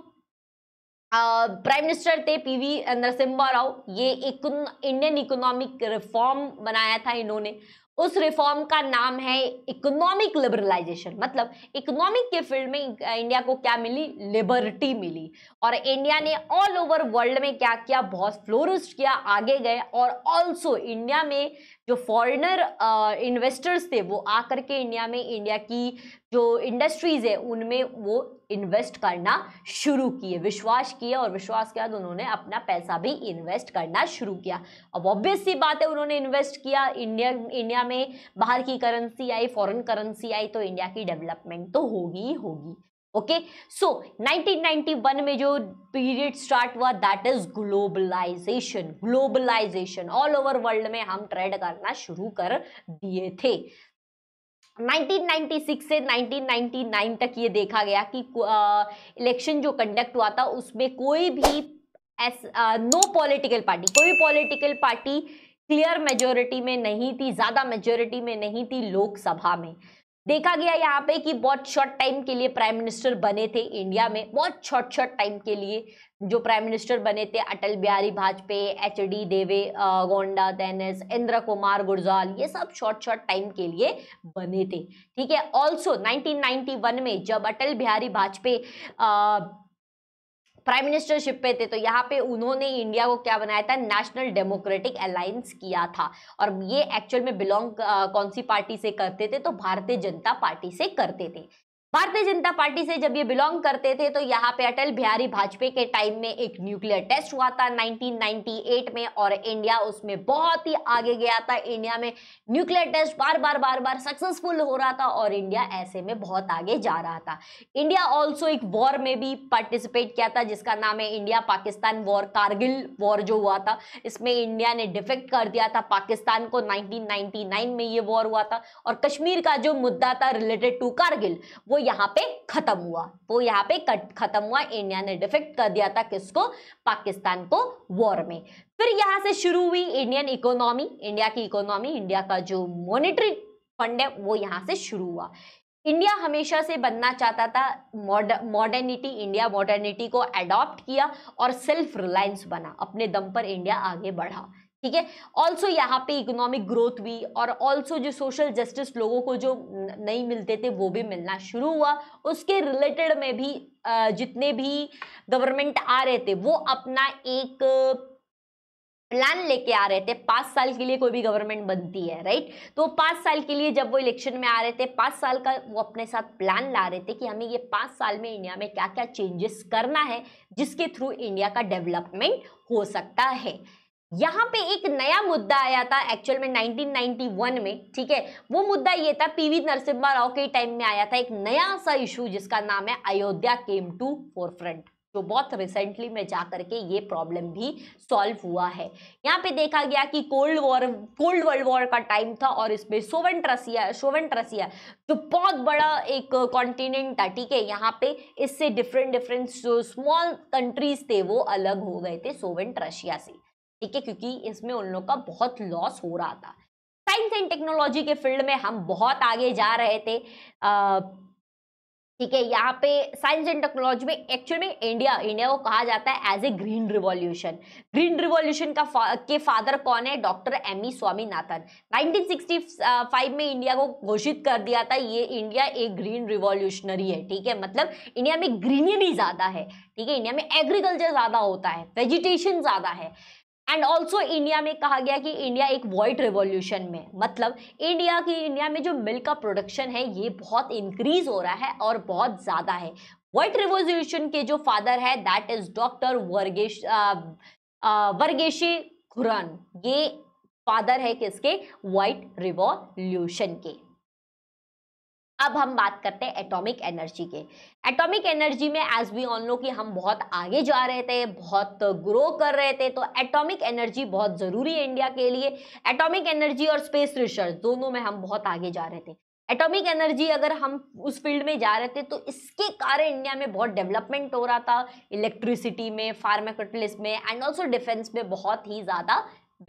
प्राइम मिनिस्टर थे पीवी वी नरसिम्हा राव ये एक इंडियन इकोनॉमिक रिफॉर्म बनाया था इन्होंने उस रिफॉर्म का नाम है इकोनॉमिक लिबरलाइजेशन मतलब इकोनॉमिक के फील्ड में इंडिया को क्या मिली लिबर्टी मिली और इंडिया ने ऑल ओवर वर्ल्ड में क्या किया बहुत फ्लोरिस्ट किया आगे गए और ऑल्सो इंडिया में जो फॉरेनर इन्वेस्टर्स थे वो आकर के इंडिया में इंडिया की जो इंडस्ट्रीज़ है उनमें वो इन्वेस्ट करना शुरू किए विश्वास किए और विश्वास के बाद उन्होंने अपना पैसा भी इन्वेस्ट करना शुरू किया अब ऑब्वियस सी बात है उन्होंने इन्वेस्ट किया इंडिया इंडिया में बाहर की करेंसी आई फॉरेन करेंसी आई तो इंडिया की डेवलपमेंट तो होगी ही होगी ओके सो 1991 में जो पीरियड स्टार्ट हुआ that is globalisation globalisation all over world में हम ट्रेड करना शुरू कर दिए थे 1996 से 1999 तक ये देखा गया कि इलेक्शन जो कंडक्ट हुआ था उसमें कोई भी एस नो पॉलिटिकल पार्टी कोई पॉलिटिकल पार्टी क्लियर मेजोरिटी में नहीं थी ज़्यादा मेजोरिटी में नहीं थी लोकसभा में देखा गया यहाँ पे कि बहुत शॉर्ट टाइम के लिए प्राइम मिनिस्टर बने थे इंडिया में बहुत शॉर्ट शॉर्ट टाइम के लिए जो प्राइम मिनिस्टर बने थे अटल बिहारी वाजपेयी एच डी देवे गोंडा दैनस इंद्र कुमार गुर्जाल ये सब शॉर्ट शॉर्ट टाइम के लिए बने थे ठीक है ऑल्सो 1991 में जब अटल बिहारी वाजपेयी प्राइम मिनिस्टरशिप पे थे तो यहाँ पे उन्होंने इंडिया को क्या बनाया था नेशनल डेमोक्रेटिक अलायंस किया था और ये एक्चुअल में बिलोंग कौन सी पार्टी से करते थे तो भारतीय जनता पार्टी से करते थे भारतीय जनता पार्टी से जब ये बिलोंग करते थे तो यहाँ पे अटल बिहारी वाजपेयी के टाइम में एक न्यूक्लियर टेस्ट हुआ था 1998 में और इंडिया उसमें बहुत ही आगे गया था इंडिया में न्यूक्लियर टेस्ट बार बार बार बार सक्सेसफुल हो रहा था और इंडिया ऐसे में बहुत आगे जा रहा था इंडिया ऑल्सो एक वॉर में भी पार्टिसिपेट किया था जिसका नाम है India Pakistan war Kargil war जो हुआ था इसमें इंडिया ने डिफेक्ट कर दिया था पाकिस्तान को नाइनटीन में ये वॉर हुआ था और कश्मीर का जो मुद्दा था रिलेटेड टू कारगिल वो यहाँ पे खत्म हुआ वो यहाँ पे खत्म हुआ इंडिया ने डिफेक्ट कर दिया था किसको पाकिस्तान को वॉर में फिर यहाँ से शुरू हुई इंडियन इकोनॉमी इंडिया की इकोनॉमी इंडिया का जो मॉनिटरी फंड है वो यहाँ से शुरू हुआ इंडिया हमेशा से बनना चाहता था मॉडर्निटी इंडिया मॉडर्निटी को एडॉप्ट किया और सेल्फ रिलायंस बना अपने दम पर इंडिया आगे बढ़ा ठीक है ऑल्सो यहाँ पे इकोनॉमिक ग्रोथ भी और ऑल्सो जो सोशल जस्टिस लोगों को जो नहीं मिलते थे वो भी मिलना शुरू हुआ उसके रिलेटेड में भी जितने भी गवर्नमेंट आ रहे थे वो अपना एक प्लान लेके आ रहे थे पाँच साल के लिए कोई भी गवर्नमेंट बनती है राइट तो पाँच साल के लिए जब वो इलेक्शन में आ रहे थे पाँच साल का वो अपने साथ प्लान ला रहे थे कि हमें ये पाँच साल में इंडिया में क्या क्या चेंजेस करना है जिसके थ्रू इंडिया का डेवलपमेंट हो सकता है यहाँ पे एक नया मुद्दा आया था एक्चुअल में 1991 में ठीक है वो मुद्दा ये था पीवी नरसिम्हा राव के टाइम में आया था एक नया सा इशू जिसका नाम है Ayodhya came to forefront जो बहुत रिसेंटली में जाकर के ये प्रॉब्लम भी सॉल्व हुआ है यहाँ पे देखा गया कि cold war cold world war का टाइम था और इसमें सोवेंट रसिया सोवेंट रसिया जो बहुत बड़ा एक कॉन्टिनेंट था ठीक है यहाँ पे इससे डिफरेंट डिफरेंट जो स्मॉल कंट्रीज थे वो अलग हो गए थे सोवेंट रशिया से ठीक है क्योंकि इसमें उन लोग का बहुत लॉस हो रहा था साइंस एंड टेक्नोलॉजी के फील्ड में हम बहुत आगे जा रहे थे ठीक है यहाँ पे साइंस एंड टेक्नोलॉजी में एक्चुअली में इंडिया इंडिया को कहा जाता है as a green revolution green revolution का फा, के फादर कौन है डॉक्टर एम ई स्वामीनाथन 1965 में इंडिया को घोषित कर दिया था ये इंडिया एक ग्रीन रिवॉल्यूशनरी है ठीक है मतलब इंडिया में ग्रीनरी ज़्यादा है ठीक है इंडिया में एग्रीकल्चर ज़्यादा होता है वेजिटेशन ज़्यादा है एंड ऑल्सो इंडिया में कहा गया कि इंडिया एक वाइट रिवोल्यूशन में मतलब इंडिया की इंडिया में जो मिल्क का प्रोडक्शन है ये बहुत इंक्रीज हो रहा है और बहुत ज़्यादा है वाइट रिवोल्यूशन के जो फादर है that is doctor Verghese Verghese Kurien ये फादर है किसके वाइट रिवॉल्यूशन के अब हम बात करते हैं एटॉमिक एनर्जी के एटॉमिक एनर्जी में एज वी ऑन लो कि हम बहुत आगे जा रहे थे बहुत ग्रो कर रहे थे तो एटॉमिक एनर्जी बहुत ज़रूरी है इंडिया के लिए एटॉमिक एनर्जी और स्पेस रिसर्च दोनों में हम बहुत आगे जा रहे थे एटॉमिक एनर्जी अगर हम उस फील्ड में जा रहे थे तो इसके कारण इंडिया में बहुत डेवलपमेंट हो रहा था इलेक्ट्रिसिटी में फार्माकोटलिस में एंड ऑल्सो डिफेंस में बहुत ही ज़्यादा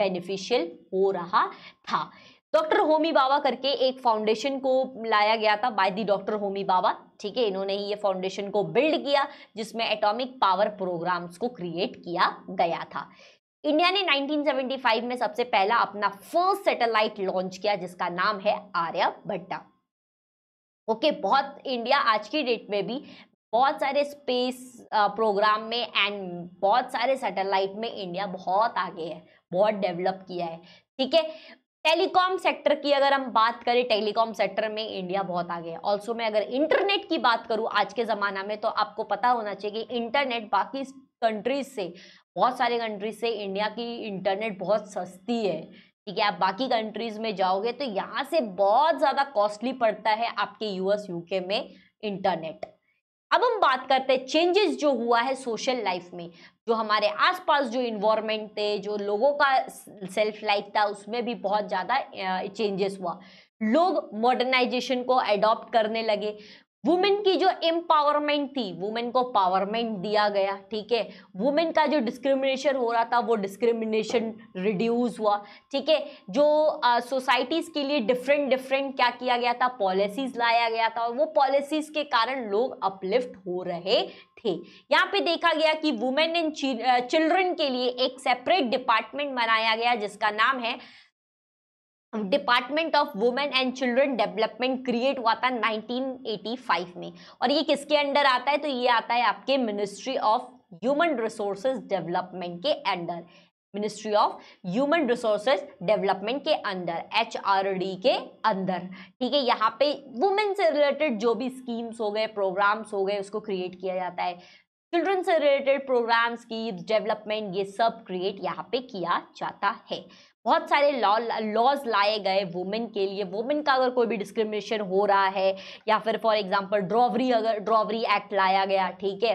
बेनिफिशियल हो रहा था डॉक्टर होमी बाबा करके एक फाउंडेशन को लाया गया था by the doctor Homi Bhabha ठीक है इन्होंने ही ये फाउंडेशन को बिल्ड किया जिसमें एटॉमिक पावर प्रोग्राम्स को क्रिएट किया गया था इंडिया ने 1975 में सबसे पहला अपना फर्स्ट सैटेलाइट लॉन्च किया जिसका नाम है आर्यभट्टा ओके okay, बहुत इंडिया आज की डेट में भी बहुत सारे स्पेस प्रोग्राम में एंड बहुत सारे सैटेलाइट में इंडिया बहुत आगे है बहुत डेवलप किया है ठीक है टेलीकॉम सेक्टर की अगर हम बात करें टेलीकॉम सेक्टर में इंडिया बहुत आगे है ऑल्सो मैं अगर इंटरनेट की बात करूँ आज के ज़माना में तो आपको पता होना चाहिए कि इंटरनेट बाकी कंट्रीज से बहुत सारे कंट्रीज से इंडिया की इंटरनेट बहुत सस्ती है ठीक है आप बाकी कंट्रीज में जाओगे तो यहाँ से बहुत ज़्यादा कॉस्टली पड़ता है आपके यूएस यूके में इंटरनेट अब हम बात करते हैं चेंजेस जो हुआ है सोशल लाइफ में जो हमारे आसपास जो इन्वायरमेंट थे जो लोगों का सेल्फ लाइफ था उसमें भी बहुत ज़्यादा चेंजेस हुआ लोग मॉडर्नाइजेशन को एडॉप्ट करने लगे वुमेन की जो एम्पावरमेंट थी वुमेन को पावरमेंट दिया गया ठीक है वुमेन का जो डिस्क्रिमिनेशन हो रहा था वो डिस्क्रिमिनेशन रिड्यूस हुआ ठीक है जो सोसाइटीज़ uh, के लिए डिफरेंट डिफरेंट क्या किया गया था पॉलिसीज़ लाया गया था और वो पॉलिसीज़ के कारण लोग अपलिफ्ट हो रहे थे यहाँ पे देखा गया कि वुमेन एंड चिल्ड्रन के लिए एक सेपरेट डिपार्टमेंट बनाया गया जिसका नाम है department of women and children development create हुआ था 1985 में और ये किसके अंडर आता है तो ये आता है आपके ministry of human resources development के under ministry of human resources development के अंदर एच के अंदर ठीक है यहाँ पे वुमेन से रिलेटेड जो भी स्कीम्स हो गए प्रोग्राम्स हो गए उसको क्रिएट किया जाता है चिल्ड्रन से रिलेटेड प्रोग्राम्स की डेवलपमेंट ये सब क्रिएट यहाँ पे किया जाता है बहुत सारे लॉ लॉज लाए गए वुमेन के लिए वुमेन का अगर कोई भी डिस्क्रिमिनेशन हो रहा है या फिर फॉर एग्जांपल ड्रॉवरी अगर ड्रॉवरी एक्ट लाया गया ठीक है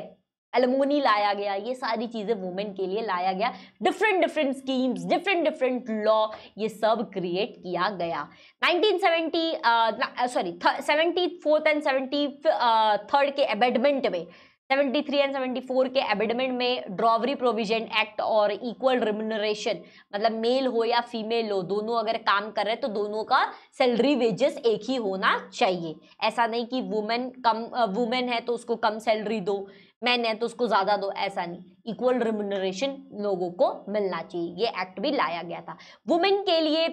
एलमोनी लाया गया ये सारी चीज़ें वुमेन के लिए लाया गया different different schemes different different law ये सब क्रिएट किया गया 1970 sorry seventy fourth and seventy third के एबेडमेंट में 73 एंड 74 के एबिडमेंट में ड्रॉवरी प्रोविजन एक्ट और इक्वल रिमुनरेशन मतलब मेल हो या फीमेल हो दोनों अगर काम कर रहे तो दोनों का सैलरी वेजेस एक ही होना चाहिए ऐसा नहीं कि वुमेन कम वुमेन है तो उसको कम सैलरी दो मैन है तो उसको ज़्यादा दो ऐसा नहीं इक्वल रिमुनरेशन लोगों को मिलना चाहिए ये एक्ट भी लाया गया था वुमेन के लिए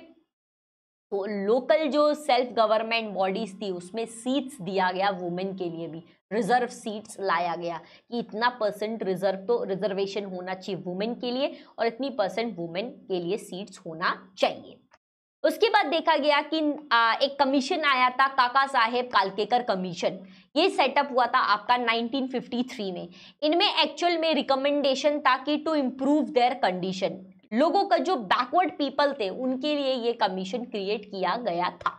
तो लोकल जो सेल्फ गवर्नमेंट बॉडीज थी उसमें सीट्स दिया गया वुमेन के लिए भी रिजर्व सीट्स लाया गया कि इतना परसेंट रिजर्व तो रिजर्वेशन होना चाहिए वुमेन के लिए और इतनी परसेंट वुमेन के लिए सीट्स होना चाहिए उसके बाद देखा गया कि एक कमीशन आया था काका साहेब कालकेकर कमीशन ये सेटअप हुआ था आपका 1953 में इनमें एक्चुअल में रिकमेंडेशन था कि टू इम्प्रूव देयर कंडीशन लोगों का जो बैकवर्ड पीपल थे उनके लिए ये कमीशन क्रिएट किया गया था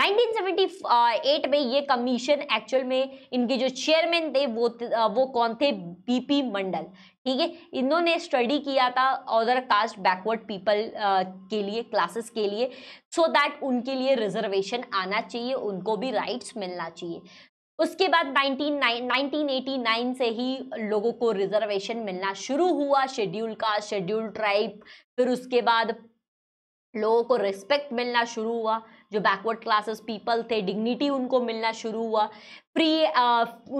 1978 में ये कमीशन एक्चुअल में इनके जो चेयरमैन थे वो वो कौन थे बीपी मंडल ठीक है इन्होंने स्टडी किया था अदर कास्ट बैकवर्ड पीपल के लिए क्लासेस के लिए सो so दैट उनके लिए रिजर्वेशन आना चाहिए उनको भी राइट्स मिलना चाहिए उसके बाद 19, 1989 से ही लोगों को रिजर्वेशन मिलना शुरू हुआ शेड्यूल कास्ट शेड्यूल ट्राइब फिर उसके बाद लोगों को रिस्पेक्ट मिलना शुरू हुआ जो बैकवर्ड क्लासेस पीपल थे डिग्निटी उनको मिलना शुरू हुआ फ्री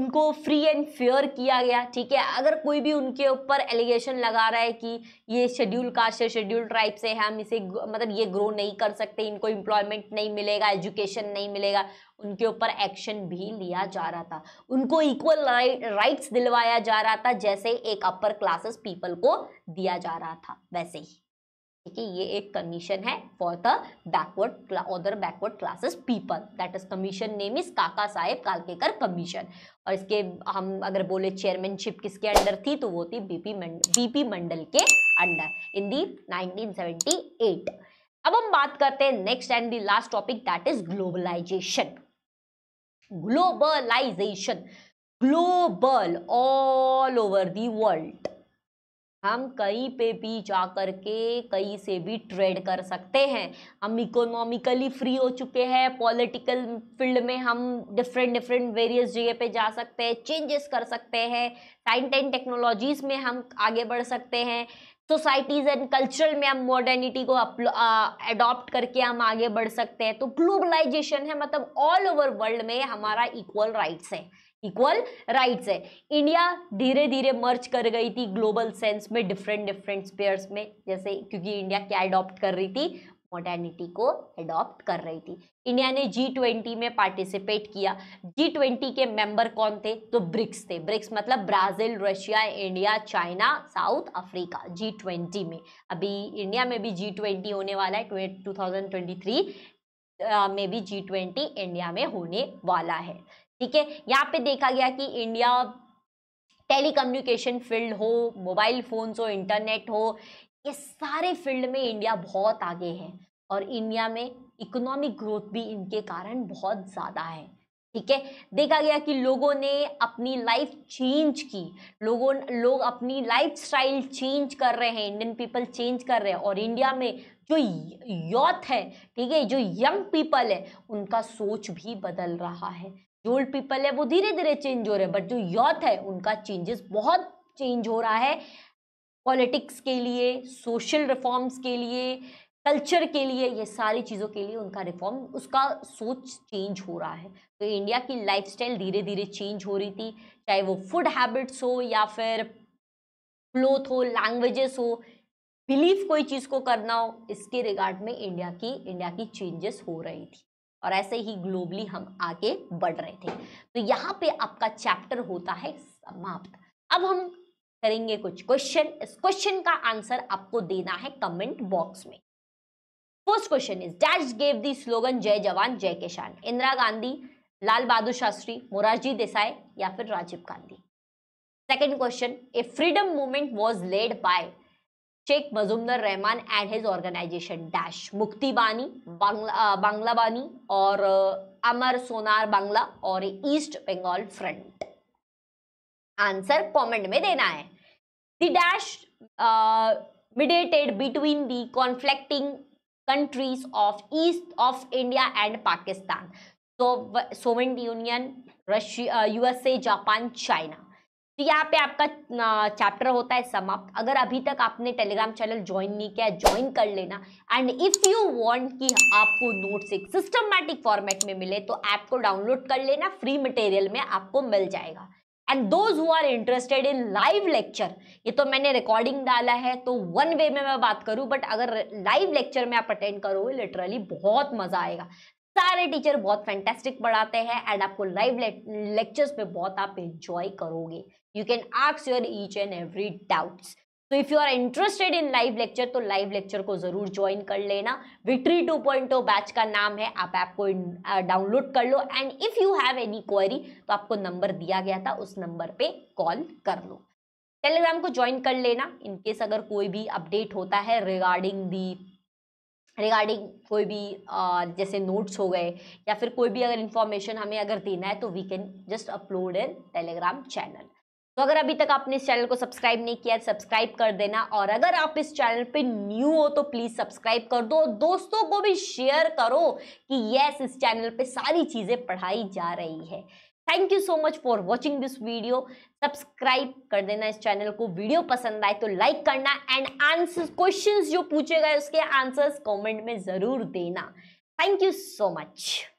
उनको फ्री एंड फेयर किया गया ठीक है अगर कोई भी उनके ऊपर एलिगेशन लगा रहा है कि ये शेड्यूल कास्ट है शेड्यूल ट्राइब से हम इसे मतलब ये ग्रो नहीं कर सकते इनको एम्प्लॉयमेंट नहीं मिलेगा एजुकेशन नहीं मिलेगा उनके ऊपर एक्शन भी लिया जा रहा था उनको इक्वल राइट्स दिलवाया जा रहा था जैसे एक अपर क्लासेस पीपल को दिया जा रहा था वैसे ही ठीक है ये एक कंडीशन है for the backward other backward classes people that is commission name is Kaka Saheb कालकेकर commission और इसके हम अगर बोले चेयरमैनशिप किसके अंडर थी तो वो थी बीपी बीपी मंडल के अंडर इन दी 1978 अब हम बात करते हैं next and the last topic that is globalisation globalisation global all over the world हम कहीं पे भी जा कर के कहीं से भी ट्रेड कर सकते हैं हम इकोनॉमिकली फ्री हो चुके हैं पॉलिटिकल फील्ड में हम डिफरेंट डिफरेंट वेरियस जगह पे जा सकते हैं चेंजेस कर सकते हैं टाइम एंड टेक्नोलॉजीज़ में हम आगे बढ़ सकते हैं सोसाइटीज एंड कल्चरल में हम मॉडर्निटी को अडॉप्ट करके हम आगे बढ़ सकते हैं तो ग्लोबलाइजेशन है मतलब ऑल ओवर वर्ल्ड में हमारा इक्वल राइट्स है इक्वल राइट्स है इंडिया धीरे धीरे मर्ज कर गई थी ग्लोबल सेंस में डिफरेंट डिफरेंट स्पेयर्स में जैसे क्योंकि इंडिया क्या अडॉप्ट कर रही थी मॉडर्निटी को अडॉप्ट कर रही थी इंडिया ने जी ट्वेंटी में पार्टिसिपेट किया जी ट्वेंटी के मेंबर कौन थे तो ब्रिक्स थे ब्रिक्स मतलब Brazil Russia India China South Africa G twenty में अभी इंडिया में भी जी ट्वेंटी होने वाला है टू थाउजेंड ट्वेंटी में भी जी ट्वेंटी इंडिया में होने वाला है ठीक है यहाँ पे देखा गया कि इंडिया टेलीकम्युनिकेशन फील्ड हो मोबाइल फ़ोन्स हो इंटरनेट हो ये सारे फील्ड में इंडिया बहुत आगे है और इंडिया में इकोनॉमिक ग्रोथ भी इनके कारण बहुत ज़्यादा है ठीक है देखा गया कि लोगों ने अपनी लाइफ चेंज की लोगों लोग अपनी लाइफ स्टाइल चेंज कर रहे हैं इंडियन पीपल चेंज कर रहे हैं और इंडिया में जो यौथ है ठीक है जो यंग पीपल है उनका सोच भी बदल रहा है जो ओल्ड पीपल है वो धीरे धीरे चेंज हो रहे हैं बट जो यौथ है उनका चेंजेस बहुत चेंज हो रहा है पॉलिटिक्स के लिए सोशल रिफॉर्म्स के लिए कल्चर के लिए ये सारी चीज़ों के लिए उनका रिफॉर्म उसका सोच चेंज हो रहा है तो इंडिया की लाइफस्टाइल धीरे धीरे चेंज हो रही थी चाहे वो फूड हैबिट्स हो या फिर क्लोथ हो लैंग्वेजेस हो बिलीव कोई चीज़ को करना हो इसके रिगार्ड में इंडिया की इंडिया की चेंजेस हो रही थी और ऐसे ही ग्लोबली हम आगे बढ़ रहे थे तो यहाँ पे आपका चैप्टर होता है समाप्त अब हम करेंगे कुछ क्वेश्चन इस क्वेश्चन का आंसर आपको देना है कमेंट बॉक्स में first question is dash gave the slogan जय जवान जय किसान इंदिरा गांधी लाल बहादुर शास्त्री मोरारजी देसाई या फिर Rajiv Gandhi second question a freedom movement was led by Sheikh Mujibur Rahman and his organisation dash Mukti Bahini Bangla Bangla बानी और अमर सोनार बांग्ला और east Bengal front answer comment में देना है the dash uh, mediated between the conflicting countries of east of India and Pakistan. So Soviet Union, Russia, USA, Japan China तो यहाँ पे आपका चैप्टर होता है समाप्त अगर अभी तक आपने टेलीग्राम चैनल ज्वाइन नहीं किया ज्वाइन कर लेना एंड इफ यू वांट कि आपको नोट्स एक सिस्टमैटिक फॉर्मेट में मिले तो ऐप को डाउनलोड कर लेना फ्री मटेरियल में आपको मिल जाएगा and those who are interested in live lecture ये तो मैंने रिकॉर्डिंग डाला है तो वन वे में मैं बात करूं बट अगर लाइव लेक्चर में आप अटेंड करोगे लिटरली बहुत मजा आएगा सारे टीचर बहुत फैंटेस्टिक पढ़ाते हैं एंड आपको लाइव लेक्चर्स पे बहुत आप इंजॉय करोगे you can ask your each and every doubts तो if you are interested in live lecture तो लाइव लेक्चर को ज़रूर ज्वाइन कर लेना विक्ट्री टू पॉइंट बैच का नाम है आप ऐप को डाउनलोड कर लो and if you have any query तो आपको नंबर दिया गया था उस नंबर पे कॉल कर लो टेलीग्राम को ज्वाइन कर लेना इनकेस अगर कोई भी अपडेट होता है रिगार्डिंग दी रिगार्डिंग कोई भी आ, जैसे नोट्स हो गए या फिर कोई भी अगर इंफॉर्मेशन हमें अगर देना है तो we can just upload in Telegram channel तो अगर अभी तक आपने इस चैनल को सब्सक्राइब नहीं किया तो सब्सक्राइब कर देना और अगर आप इस चैनल पे न्यू हो तो प्लीज़ सब्सक्राइब कर दो दोस्तों को भी शेयर करो कि यस इस चैनल पे सारी चीज़ें पढ़ाई जा रही है thank you so much for watching this video subscribe कर देना इस चैनल को वीडियो पसंद आए तो लाइक करना एंड आंसर क्वेश्चन जो पूछे गए उसके आंसर्स कॉमेंट में ज़रूर देना थैंक यू सो मच